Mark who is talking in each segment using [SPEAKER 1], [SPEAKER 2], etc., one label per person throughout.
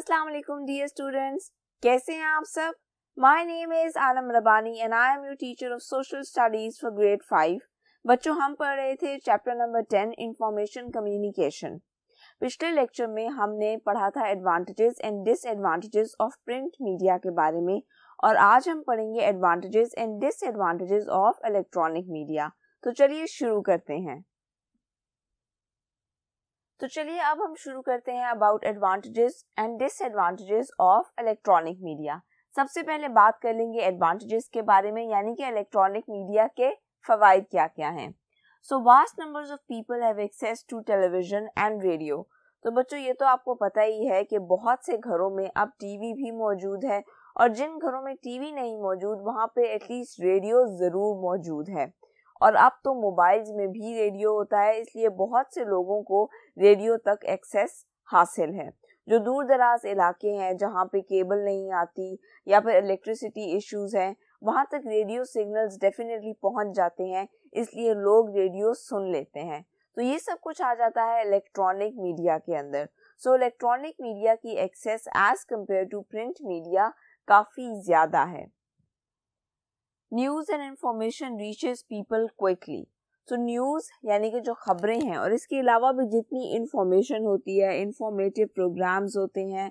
[SPEAKER 1] अस्सलाम वालेकुम dear students कैसे हैं आप सब my name is Alam Rabbani and I am your teacher of social studies for grade five बच्चों हम पढ़ रहे थे chapter number ten information communication पिछले लेक्चर में हमने पढ़ा था advantages and disadvantages of print media के बारे में और आज हम पढ़ेंगे advantages and disadvantages of electronic media तो चलिए शुरू करते हैं तो चलिए अब हम शुरू करते हैं about advantages and disadvantages of electronic media सबसे पहले बात कर लेंगे एडवांटेजेस के बारे में यानी कि इलेक्ट्रॉनिक मीडिया के फ़वाद क्या क्या हैं so vast number of people have access to television and radio तो बच्चों ये तो आपको पता ही है कि बहुत से घरों में अब टीवी भी मौजूद है और जिन घरों में टीवी नहीं मौजूद वहाँ पे एटलीस्ट रेडियो ज़रूर मौजूद है और अब तो मोबाइल्स में भी रेडियो होता है इसलिए बहुत से लोगों को रेडियो तक एक्सेस हासिल है जो दूर दराज इलाके हैं जहाँ पे केबल नहीं आती या फिर इलेक्ट्रिसिटी इश्यूज हैं वहाँ तक रेडियो सिग्नल्स डेफिनेटली पहुँच जाते हैं इसलिए लोग रेडियो सुन लेते हैं तो ये सब कुछ आ जाता है इलेक्ट्रॉनिक मीडिया के अंदर सो इलेक्ट्रॉनिक मीडिया की access as compare to print media काफ़ी ज़्यादा है news and information reaches people quickly तो न्यूज़ यानी कि जो खबरें हैं और इसके अलावा भी जितनी इन्फॉर्मेशन होती है इंफॉर्मेटिव प्रोग्राम्स होते हैं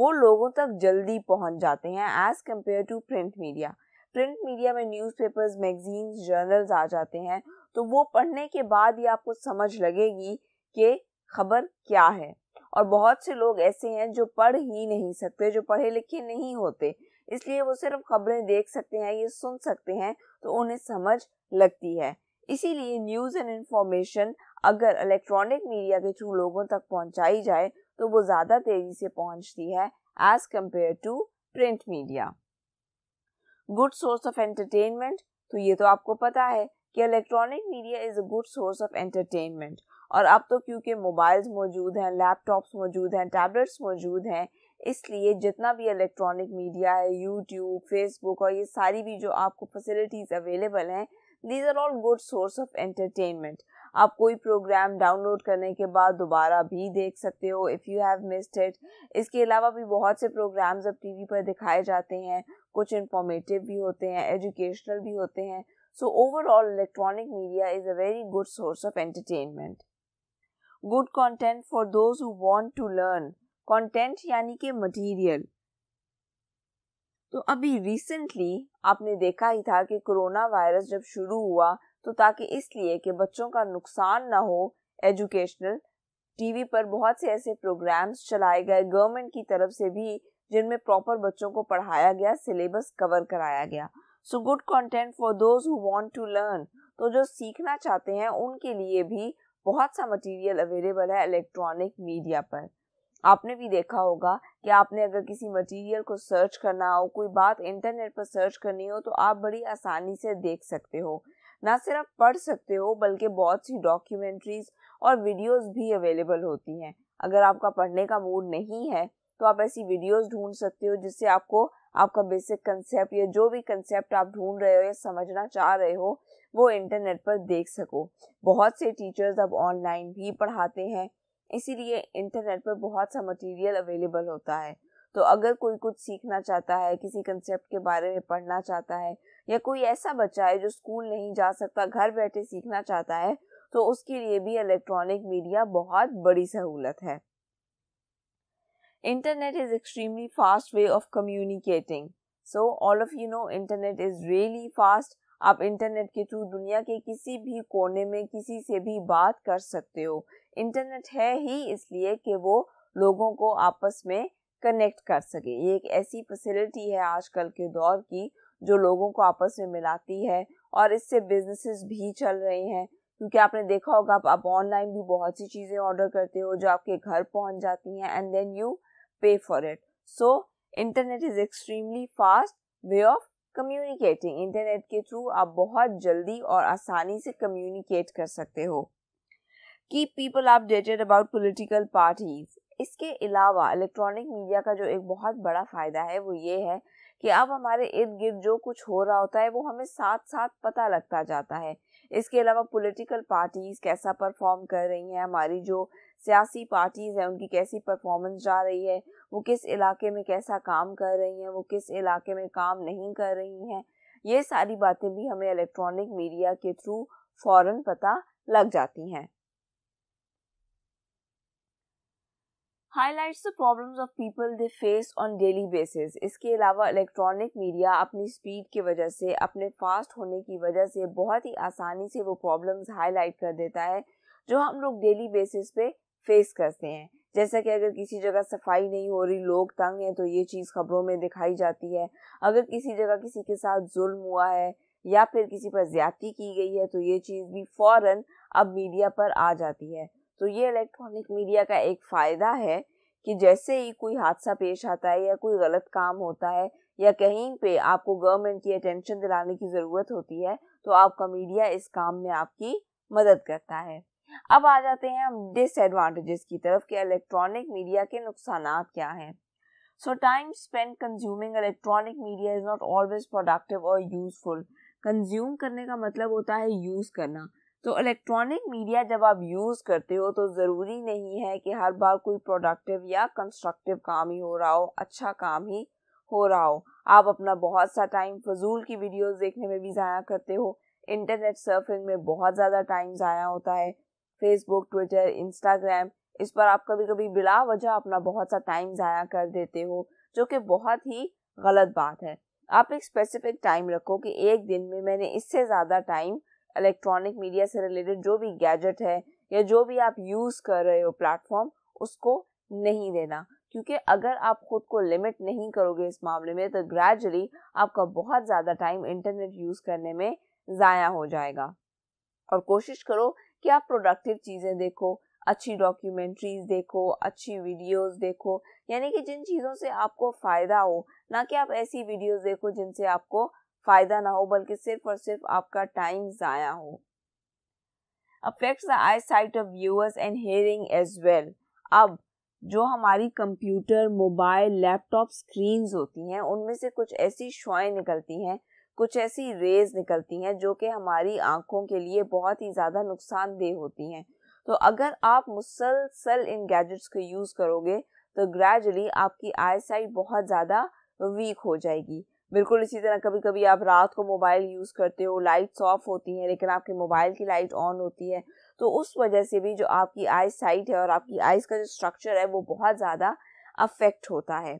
[SPEAKER 1] वो लोगों तक जल्दी पहुंच जाते हैं as compare to print media print media में न्यूज़पेपर्स मैगजीन्स जर्नल्स आ जाते हैं तो वो पढ़ने के बाद ही आपको समझ लगेगी कि खबर क्या है और बहुत से लोग ऐसे हैं जो पढ़ ही नहीं सकते जो पढ़े लिखे नहीं होते इसलिए वो सिर्फ खबरें देख सकते हैं ये सुन सकते हैं तो उन्हें समझ लगती है इसीलिए न्यूज़ एंड इंफॉर्मेशन अगर इलेक्ट्रॉनिक मीडिया के थ्रू लोगों तक पहुंचाई जाए तो वो ज़्यादा तेज़ी से पहुंचती है as compare to print media good source of entertainment तो ये तो आपको पता है कि electronic media is a good source of entertainment और अब तो क्योंकि मोबाइल्स मौजूद हैं लैपटॉप्स मौजूद हैं टैबलेट्स मौजूद हैं इसलिए जितना भी इलेक्ट्रॉनिक मीडिया है यूट्यूब फेसबुक और ये सारी भी जो आपको फैसिलिटीज़ अवेलेबल हैं these are all good source of entertainment आप कोई प्रोग्राम डाउनलोड करने के बाद दोबारा भी देख सकते हो if you have missed it इसके अलावा भी बहुत से प्रोग्राम्स अब टीवी पर दिखाए जाते हैं कुछ इंफॉर्मेटिव भी होते हैं एजुकेशनल भी होते हैं so overall electronic media is a very good source of entertainment good content for those who want to learn content यानी कि मटेरियल तो अभी रिसेंटली आपने देखा ही था कि कोरोना वायरस जब शुरू हुआ तो ताकि इसलिए कि बच्चों का नुकसान ना हो एजुकेशनल टीवी पर बहुत से ऐसे प्रोग्राम्स चलाए गए गवर्नमेंट की तरफ से भी जिनमें प्रॉपर बच्चों को पढ़ाया गया सिलेबस कवर कराया गया so good content for those who want to learn तो जो सीखना चाहते हैं उनके लिए भी बहुत सा मटेरियल अवेलेबल है इलेक्ट्रॉनिक मीडिया पर आपने भी देखा होगा कि आपने अगर किसी मटेरियल को सर्च करना हो कोई बात इंटरनेट पर सर्च करनी हो तो आप बड़ी आसानी से देख सकते हो ना सिर्फ पढ़ सकते हो बल्कि बहुत सी डॉक्यूमेंट्रीज और वीडियोस भी अवेलेबल होती हैं अगर आपका पढ़ने का मूड नहीं है तो आप ऐसी वीडियोस ढूंढ सकते हो जिससे आपको आपका बेसिक कंसेप्ट या जो भी कंसेप्ट आप ढूंढ रहे हो या समझना चाह रहे हो वो इंटरनेट पर देख सको बहुत से टीचर्स अब ऑनलाइन भी पढ़ाते हैं इसीलिए इंटरनेट पर बहुत सा मटेरियल अवेलेबल होता है तो अगर कोई कुछ सीखना चाहता है किसी कंसेप्ट के बारे में पढ़ना चाहता है या कोई ऐसा बच्चा है जो स्कूल नहीं जा सकता घर बैठे सीखना चाहता है तो उसके लिए भी इलेक्ट्रॉनिक मीडिया बहुत बड़ी सहूलत है internet is extremely fast way of communicating so all of you know internet is really fast आप इंटरनेट के थ्रू दुनिया के किसी भी कोने में किसी से भी बात कर सकते हो इंटरनेट है ही इसलिए कि वो लोगों को आपस में कनेक्ट कर सके ये एक ऐसी फैसिलिटी है आजकल के दौर की जो लोगों को आपस में मिलाती है और इससे बिजनेसेस भी चल रहे हैं क्योंकि आपने देखा होगा आप, आप ऑनलाइन भी बहुत सी चीज़ें ऑर्डर करते हो जो आपके घर पहुंच जाती हैं and then you pay for it so internet is extremely fast way of communicating internet के थ्रू आप बहुत जल्दी और आसानी से कम्युनिकेट कर सकते हो keep people updated about political parties इसके अलावा इलेक्ट्रॉनिक मीडिया का जो एक बहुत बड़ा फ़ायदा है वो ये है कि अब हमारे इर्द गिर्द जो कुछ हो रहा होता है वो हमें साथ साथ पता लगता जाता है इसके अलावा पॉलिटिकल पार्टीज़ कैसा परफॉर्म कर रही हैं हमारी जो सियासी पार्टीज़ हैं उनकी कैसी परफॉर्मेंस जा रही है वो किस इलाके में कैसा काम कर रही हैं वो किस इलाके में काम नहीं कर रही हैं ये सारी बातें भी हमें इलेक्ट्रॉनिक मीडिया के थ्रू फ़ौर पता लग जाती हैं highlights the problems of people they face on daily basis इसके अलावा इलेक्ट्रॉनिक मीडिया अपनी स्पीड की वजह से अपने फास्ट होने की वजह से बहुत ही आसानी से वो प्रॉब्लम्स हाईलाइट कर देता है जो हम लोग डेली बेसिस पे फेस करते हैं जैसा कि अगर किसी जगह सफाई नहीं हो रही लोग तंग हैं तो ये चीज़ खबरों में दिखाई जाती है अगर किसी जगह किसी के साथ जुल्म हुआ है या फिर किसी पर ज्यादती की गई है तो ये चीज़ भी फ़ौर अब मीडिया पर आ जाती है तो ये इलेक्ट्रॉनिक मीडिया का एक फ़ायदा है कि जैसे ही कोई हादसा पेश आता है या कोई गलत काम होता है या कहीं पे आपको गवर्नमेंट की अटेंशन दिलाने की ज़रूरत होती है तो आपका मीडिया इस काम में आपकी मदद करता है अब आ जाते हैं हम डिसएडवांटेजेस की तरफ कि इलेक्ट्रॉनिक मीडिया के नुकसान क्या हैं so time spend consuming electronic media is not always productive और यूजफुल कंज्यूम करने का मतलब होता है यूज़ करना तो इलेक्ट्रॉनिक मीडिया जब आप यूज़ करते हो तो ज़रूरी नहीं है कि हर बार कोई प्रोडक्टिव या कंस्ट्रक्टिव काम ही हो रहा हो अच्छा काम ही हो रहा हो आप अपना बहुत सा टाइम फजूल की वीडियोस देखने में भी ज़ाया करते हो इंटरनेट सर्फिंग में बहुत ज़्यादा टाइम ज़ाया होता है फेसबुक ट्विटर इंस्टाग्राम इस पर आप कभी कभी बिला वजह अपना बहुत सा टाइम ज़ाया कर देते हो जो कि बहुत ही गलत बात है आप एक स्पेसिफिक टाइम रखो कि एक दिन में मैंने इससे ज़्यादा टाइम इलेक्ट्रॉनिक मीडिया से रिलेटेड जो भी गैजेट है या जो भी आप यूज़ कर रहे हो प्लेटफॉर्म उसको नहीं देना क्योंकि अगर आप खुद को लिमिट नहीं करोगे इस मामले में तो ग्रेजुअली आपका बहुत ज़्यादा टाइम इंटरनेट यूज़ करने में ज़ाया हो जाएगा और कोशिश करो कि आप प्रोडक्टिव चीज़ें देखो अच्छी डॉक्यूमेंट्रीज देखो अच्छी वीडियोस देखो यानी कि जिन चीज़ों से आपको फ़ायदा हो ना कि आप ऐसी वीडियोस देखो जिनसे आपको फ़ायदा ना हो बल्कि सिर्फ और सिर्फ आपका टाइम ज़ाया हो affects the eye sight of viewers and hearing as well अब जो हमारी कंप्यूटर मोबाइल लैपटॉप स्क्रीन्स होती हैं उनमें से कुछ ऐसी शॉएँ निकलती हैं कुछ ऐसी रेज निकलती हैं जो कि हमारी आँखों के लिए बहुत ही ज़्यादा नुकसानदेह होती हैं तो अगर आप मुसलसल इन गैजेट्स को यूज़ करोगे तो ग्रेजुअली आपकी आई साइट बहुत ज़्यादा वीक हो जाएगी बिल्कुल इसी तरह कभी कभी आप रात को मोबाइल यूज़ करते हो लाइट्स ऑफ होती हैं लेकिन आपके मोबाइल की लाइट ऑन होती है तो उस वजह से भी जो आपकी आई साइट है और आपकी आइज़ का जो स्ट्रक्चर है वो बहुत ज़्यादा अफेक्ट होता है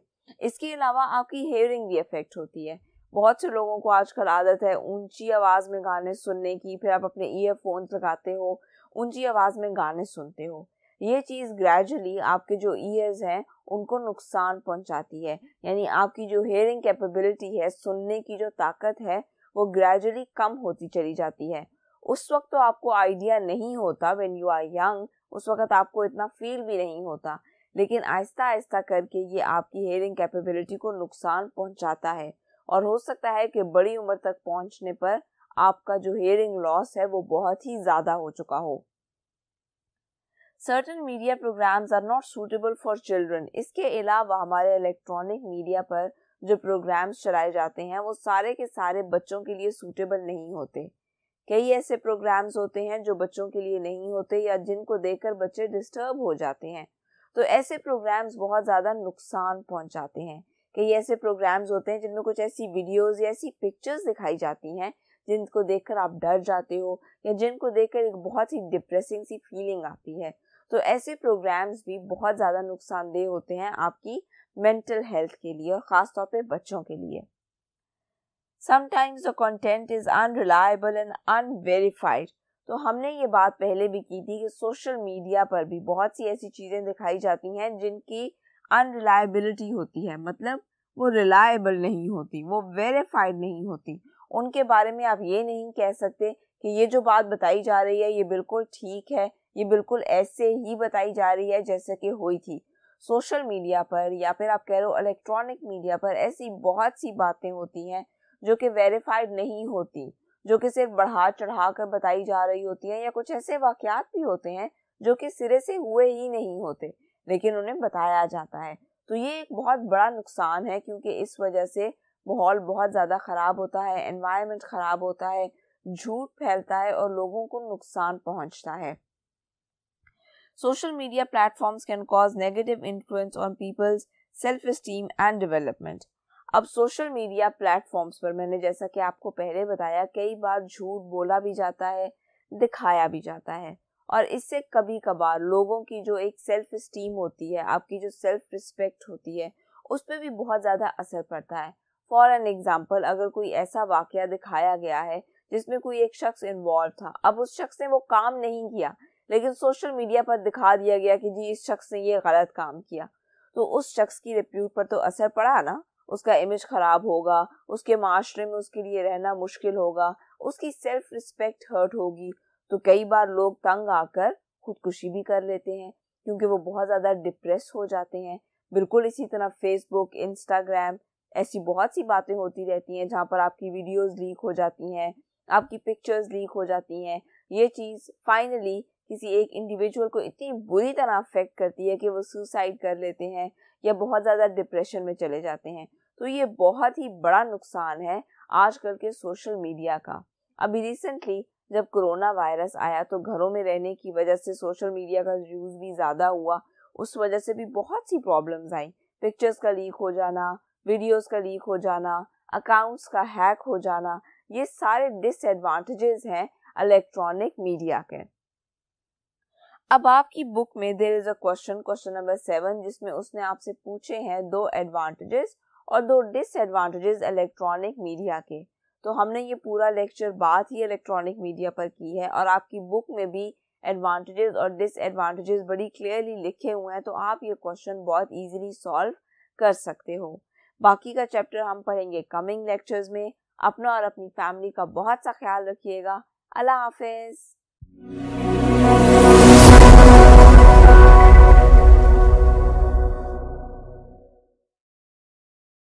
[SPEAKER 1] इसके अलावा आपकी हेयरिंग भी अफेक्ट होती है बहुत से लोगों को आजकल आदत है ऊंची आवाज़ में गाने सुनने की फिर आप अपने ईयरफोन्स लगाते हो ऊंची आवाज़ में गाने सुनते हो ये चीज़ ग्रेजुअली आपके जो ईयर्स हैं उनको नुकसान पहुंचाती है यानी आपकी जो हेयरिंग कैपेबिलिटी है सुनने की जो ताकत है वो ग्रेजुअली कम होती चली जाती है उस वक्त तो आपको आइडिया नहीं होता व्हेन यू आर यंग उस वक्त आपको इतना फील भी नहीं होता लेकिन आहिस्ता आहिस्ता करके ये आपकी हेयरिंग कैपेबिलिटी को नुकसान पहुंचाता है और हो सकता है कि बड़ी उम्र तक पहुंचने पर आपका जो हेयरिंग लॉस है वो बहुत ही ज्यादा हो चुका हो certain media programmes are not suitable for children इसके अलावा हमारे इलेक्ट्रॉनिक मीडिया पर जो प्रोग्राम्स चलाए जाते हैं वो सारे के सारे बच्चों के लिए सूटेबल नहीं होते कई ऐसे प्रोग्राम्स होते हैं जो बच्चों के लिए नहीं होते या जिनको देखकर बच्चे डिस्टर्ब हो जाते हैं तो ऐसे प्रोग्राम्स बहुत ज़्यादा नुकसान पहुंचाते हैं कई ऐसे प्रोग्राम्स होते हैं जिनमें कुछ ऐसी वीडियोस या ऐसी पिक्चर्स दिखाई जाती हैं जिनको देखकर आप डर जाते हो या जिनको देखकर एक बहुत ही डिप्रेसिंग सी फीलिंग आती है तो ऐसे प्रोग्राम्स भी बहुत ज़्यादा नुकसानदेह होते हैं आपकी मेंटल हेल्थ के लिए और ख़ासतौर पर बच्चों के लिए sometimes the content is unreliable and unverified तो हमने ये बात पहले भी की थी कि सोशल मीडिया पर भी बहुत सी ऐसी चीज़ें दिखाई जाती हैं जिनकी अनरिलायबिलिटी होती है मतलब वो रिलायबल नहीं होती वो वेरीफाइड नहीं होती उनके बारे में आप ये नहीं कह सकते कि ये जो बात बताई जा रही है ये बिल्कुल ठीक है ये बिल्कुल ऐसे ही बताई जा रही है जैसे कि हुई थी सोशल मीडिया पर या फिर आप कह रहे हो इलेक्ट्रॉनिक मीडिया पर ऐसी बहुत सी बातें होती हैं जो कि वेरीफाइड नहीं होती जो कि सिर्फ बढ़ा चढ़ा कर बताई जा रही होती हैं या कुछ ऐसे वाक़ भी होते हैं जो कि सिरे से हुए ही नहीं होते लेकिन उन्हें बताया जाता है तो ये एक बहुत बड़ा नुकसान है क्योंकि इस वजह से माहौल बहुत ज़्यादा ख़राब होता है एनवायरनमेंट ख़राब होता है झूठ फैलता है और लोगों को नुकसान पहुंचता है social media platforms can cause negative influence on people's self esteem and development अब सोशल मीडिया प्लेटफॉर्म्स पर मैंने जैसा कि आपको पहले बताया कई बार झूठ बोला भी जाता है दिखाया भी जाता है और इससे कभी कभार लोगों की जो एक सेल्फ स्टीम होती है आपकी जो सेल्फ रिस्पेक्ट होती है उस पर भी बहुत ज़्यादा असर पड़ता है फॉर एन एग्ज़ाम्पल अगर कोई ऐसा वाक़ दिखाया गया है जिसमें कोई एक शख्स इन्वॉल्व था अब उस शख्स ने वो काम नहीं किया लेकिन सोशल मीडिया पर दिखा दिया गया कि जी इस शख्स ने ये गलत काम किया तो उस शख्स की रिप्यूट पर तो असर पड़ा ना उसका इमेज ख़राब होगा उसके माशरे में उसके लिए रहना मुश्किल होगा उसकी सेल्फ रिस्पेक्ट हर्ट होगी तो कई बार लोग तंग आकर खुदकुशी भी कर लेते हैं क्योंकि वो बहुत ज़्यादा डिप्रेस हो जाते हैं बिल्कुल इसी तरह फेसबुक इंस्टाग्राम ऐसी बहुत सी बातें होती रहती हैं जहाँ पर आपकी वीडियोस लीक हो जाती हैं आपकी पिक्चर्स लीक हो जाती हैं ये चीज़ फाइनली किसी एक इंडिविजुअल को इतनी बुरी तरह अफेक्ट करती है कि वो सुसाइड कर लेते हैं या बहुत ज़्यादा डिप्रेशन में चले जाते हैं तो ये बहुत ही बड़ा नुकसान है आजकल के सोशल मीडिया का अभी रिसेंटली जब कोरोना वायरस आया तो घरों में रहने की वजह से सोशल मीडिया का यूज़ भी ज़्यादा हुआ उस वजह से भी बहुत सी प्रॉब्लम्स आई पिक्चर्स का लीक हो जाना वीडियोस का लीक हो जाना अकाउंट्स का हैक हो जाना ये सारे डिसएडवांटेजेस हैं इलेक्ट्रॉनिक मीडिया के अब आपकी बुक में there is a question question number seven जिसमें उसने आपसे पूछे हैं दो एडवांटेजेस और दो डिसएडवांटेजेस इलेक्ट्रॉनिक मीडिया के तो हमने ये पूरा लेक्चर बात ही इलेक्ट्रॉनिक मीडिया पर की है और आपकी बुक में भी एडवांटेजेस और डिसएडवांटेजेस बड़ी क्लियरली लिखे हुए हैं तो आप ये क्वेश्चन बहुत ईजिली सॉल्व कर सकते हो बाकी का चैप्टर हम पढ़ेंगे कमिंग लेक्चर्स में अपना और अपनी फैमिली का बहुत सा ख्याल रखिएगा अल्लाह हाफिज़